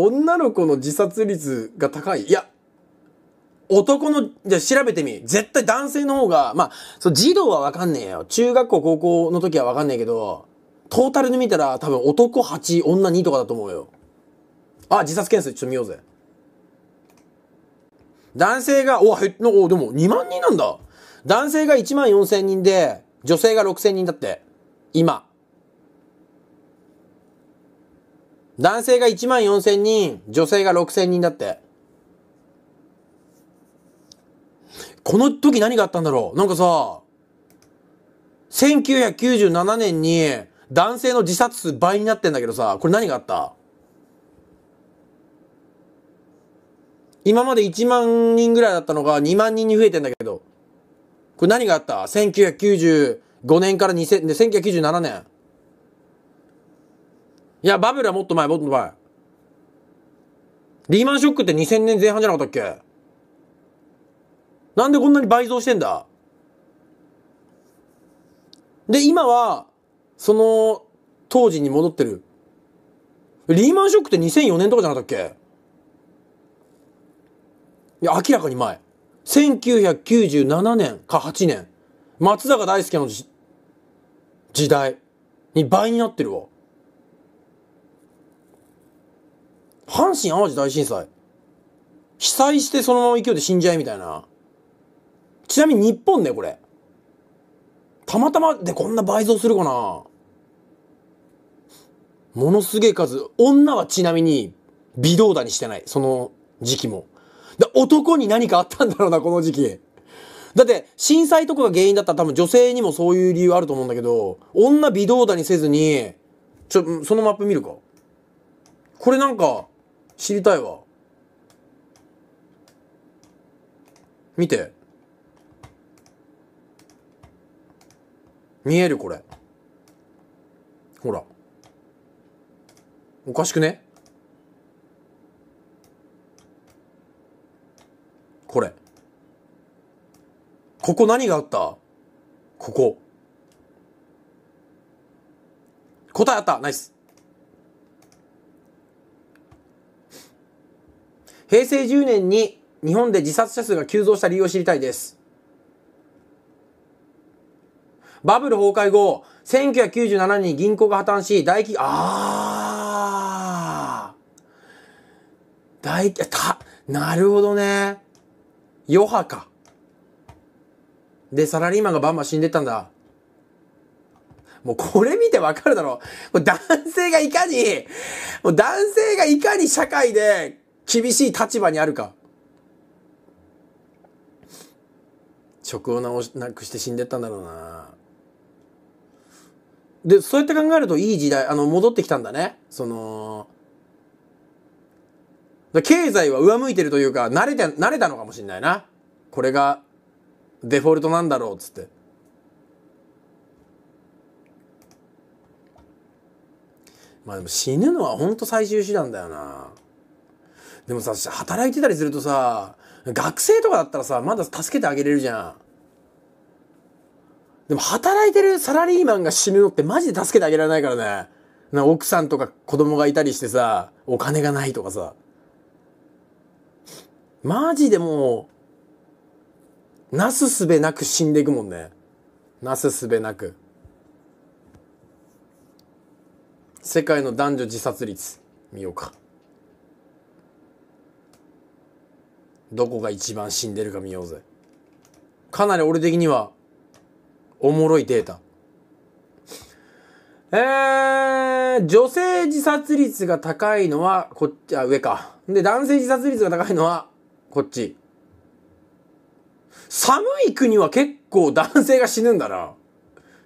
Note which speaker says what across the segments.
Speaker 1: 女の子の自殺率が高い。いや、男の、じゃ調べてみ。絶対男性の方が、まあ、そう、児童はわかんねえよ。中学校、高校の時はわかんねえけど、トータルで見たら多分男8、女2とかだと思うよ。あ、自殺件数ちょっと見ようぜ。男性が、お、減っ、お、でも2万人なんだ。男性が1万4000人で、女性が6000人だって。今。男性が1万4000人、女性が6000人だって。この時何があったんだろうなんかさ、1997年に男性の自殺数倍になってんだけどさ、これ何があった今まで1万人ぐらいだったのが2万人に増えてんだけど、これ何があった ?1995 年から2000、1997年。いや、バブルはもっと前、もっと前。リーマンショックって2000年前半じゃなかったっけなんでこんなに倍増してんだで、今は、その、当時に戻ってる。リーマンショックって2004年とかじゃなかったっけいや、明らかに前。1997年か8年。松坂大輔の時代に倍になってるわ。阪神・淡路大震災。被災してそのまま勢いで死んじゃいみたいな。ちなみに日本ね、これ。たまたまでこんな倍増するかなものすげえ数。女はちなみに微動だにしてない。その時期も。で男に何かあったんだろうな、この時期。だって、震災とかが原因だったら多分女性にもそういう理由あると思うんだけど、女微動だにせずに、ちょ、そのマップ見るか。これなんか、知りたいわ見て見えるこれほらおかしくねこれここ何があったここ答えあったナイス平成10年に日本で自殺者数が急増した理由を知りたいです。バブル崩壊後、1997年に銀行が破綻し、大企、業、あー大企、た、なるほどね。余波か。で、サラリーマンがバンバン死んでったんだ。もうこれ見てわかるだろう。もう男性がいかに、もう男性がいかに社会で厳しい立場にあるか職を直しなくして死んでったんだろうなでそうやって考えるといい時代あの戻ってきたんだねその経済は上向いてるというか慣れて慣れたのかもしんないなこれがデフォルトなんだろうっつってまあでも死ぬのはほんと最終手段だよなでもさ、働いてたりするとさ、学生とかだったらさ、まだ助けてあげれるじゃん。でも働いてるサラリーマンが死ぬのってマジで助けてあげられないからね。な奥さんとか子供がいたりしてさ、お金がないとかさ。マジでもう、なすすべなく死んでいくもんね。なすすべなく。世界の男女自殺率、見ようか。どこが一番死んでるか見ようぜかなり俺的にはおもろいデータえー、女性自殺率が高いのはこっちあ上かで男性自殺率が高いのはこっち寒い国は結構男性が死ぬんだな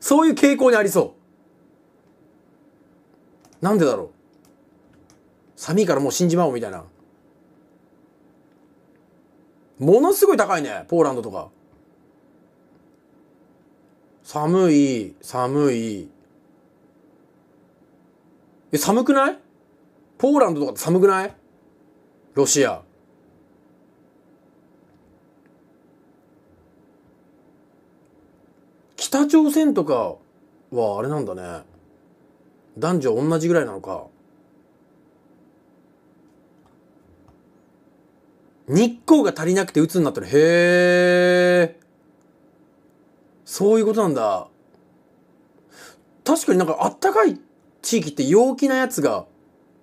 Speaker 1: そういう傾向にありそうなんでだろう寒いからもう死んじまおうみたいなものすごい高いね、ポーランドとか。寒い、寒い。え、寒くないポーランドとかって寒くないロシア。北朝鮮とかはあれなんだね。男女同じぐらいなのか。日光が足りなくて鬱になったら、へえ。そういうことなんだ。確かになんかあったかい地域って陽気なやつが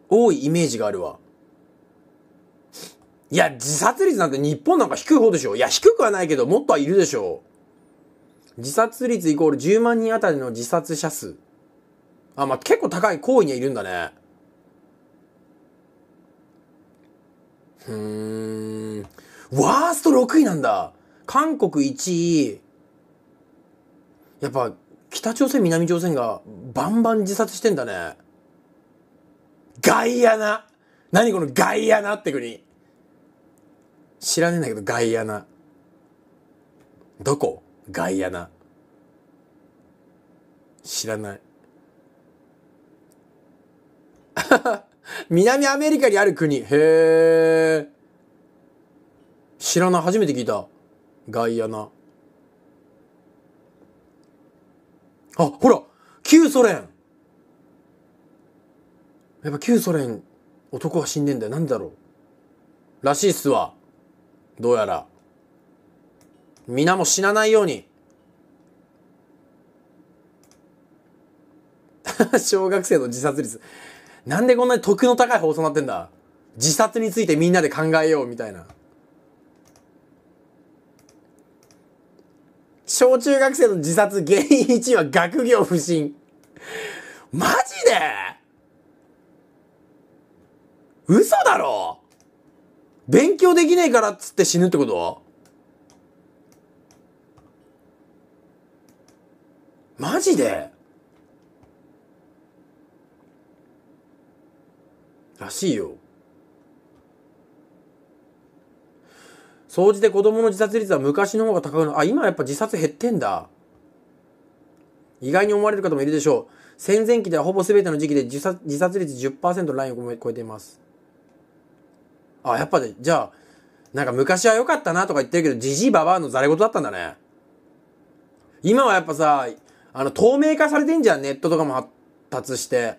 Speaker 1: 多いイメージがあるわ。いや、自殺率なんて日本なんか低い方でしょ。いや、低くはないけど、もっとはいるでしょう。自殺率イコール10万人あたりの自殺者数。あ、まあ、結構高い行為にはいるんだね。うーん。ワースト6位なんだ韓国1位。やっぱ、北朝鮮、南朝鮮がバンバン自殺してんだね。ガイアナ何このガイアナって国。知らねえんだけど、ガイアナ。どこガイアナ。知らない。南アメリカにある国。へえ。知らない。初めて聞いた。ガイアナ。あ、ほら旧ソ連やっぱ旧ソ連、男は死んでんだよ。なんだろう。らしいっすわ。どうやら。皆も死なないように。小学生の自殺率。なんでこんなに得の高い放送になってんだ自殺についてみんなで考えようみたいな。小中学生の自殺原因1位は学業不振。マジで嘘だろ勉強できねえからっつって死ぬってことマジでらしいよ総じて子供の自殺率は昔の方が高くる。あ今やっぱ自殺減ってんだ意外に思われる方もいるでしょう戦前期ではほぼ全ての時期で自殺自殺率10%のラインを超えていますあやっぱで、じゃあなんか昔は良かったなとか言ってるけどじじいばばあのざれ言だったんだね今はやっぱさあの透明化されてんじゃんネットとかも発達して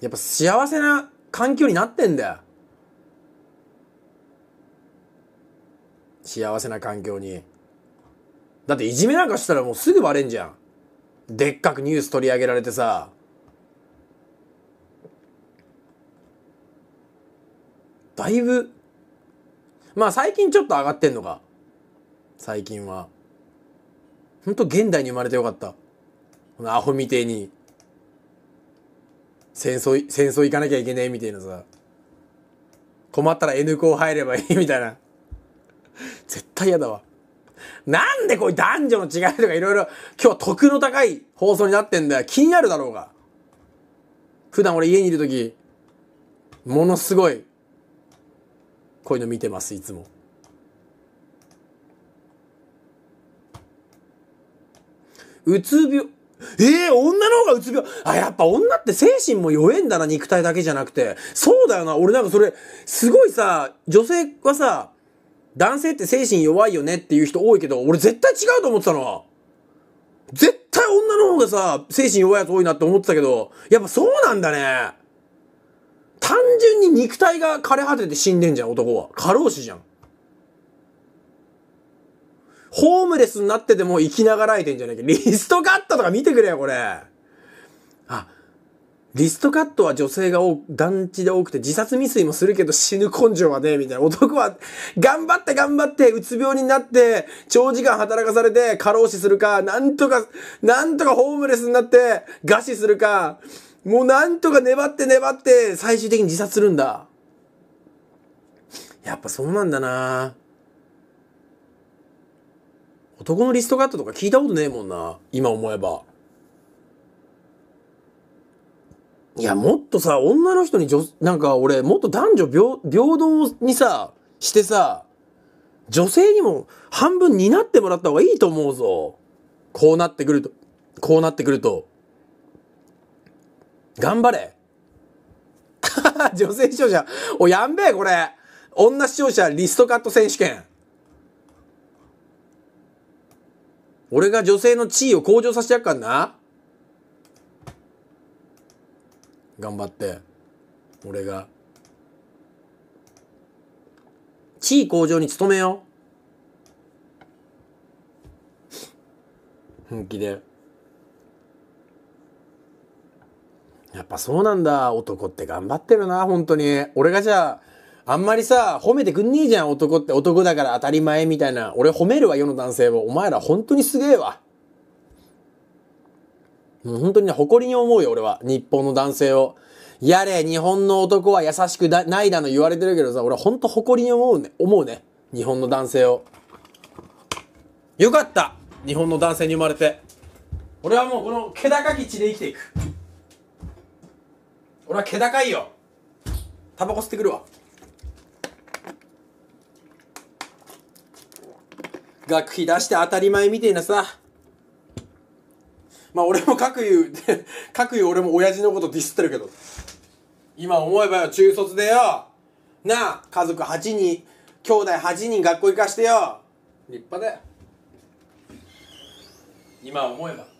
Speaker 1: やっぱ幸せな環境になってんだよ。幸せな環境に。だっていじめなんかしたらもうすぐバレんじゃん。でっかくニュース取り上げられてさ。だいぶ、まあ最近ちょっと上がってんのか。最近は。ほんと現代に生まれてよかった。このアホみてえに戦争、戦争行かなきゃいけねえみたいなさ。困ったら N 校入ればいいみたいな。絶対嫌だわ。なんでこういう男女の違いとかいろいろ今日は得の高い放送になってんだよ。気になるだろうが。普段俺家にいるとき、ものすごい、こういうの見てます、いつも。うつ病、ええー、女の方がうつ病。あ、やっぱ女って精神も弱えんだな、肉体だけじゃなくて。そうだよな、俺なんかそれ、すごいさ、女性はさ、男性って精神弱いよねっていう人多いけど、俺絶対違うと思ってたの。絶対女の方がさ、精神弱いやつ多いなって思ってたけど、やっぱそうなんだね。単純に肉体が枯れ果てて死んでんじゃん、男は。過労死じゃん。ホームレスになってても生きながらえてんじゃねえか。リストカットとか見てくれよ、これ。あ、リストカットは女性が多く、団地で多くて自殺未遂もするけど死ぬ根性はねえみたいな。男は頑張って頑張ってうつ病になって長時間働かされて過労死するか、なんとか、なんとかホームレスになって餓死するか、もうなんとか粘って粘って最終的に自殺するんだ。やっぱそうなんだな男のリストカットとか聞いたことねえもんな。今思えば。いや、もっとさ、女の人に女、なんか俺、もっと男女平平等にさ、してさ、女性にも半分担ってもらった方がいいと思うぞ。こうなってくると、こうなってくると。頑張れ。女性視聴者。お、やんべえ、これ。女視聴者リストカット選手権。俺が女性の地位を向上させてやっかんな。頑張って。俺が。地位向上に努めよう。本気で。やっぱそうなんだ。男って頑張ってるな、本当に。俺がじゃあ、あんまりさ、褒めてくんねえじゃん、男って。男だから当たり前みたいな。俺褒めるわ、世の男性を。お前ら本当にすげえわ。もう本当にね、誇りに思うよ、俺は。日本の男性を。やれ、日本の男は優しくないだの言われてるけどさ、俺は本当誇りに思うね。思うね。日本の男性を。よかった日本の男性に生まれて。俺はもうこの、気高き地で生きていく。俺は気高いよ。タバコ吸ってくるわ。学費出して当たり前みたいなさ。まあ俺も各言う、各言う俺も親父のことディスってるけど。今思えばよ、中卒でよ。なあ、家族8人、兄弟8人学校行かしてよ。立派だよ。今思えば。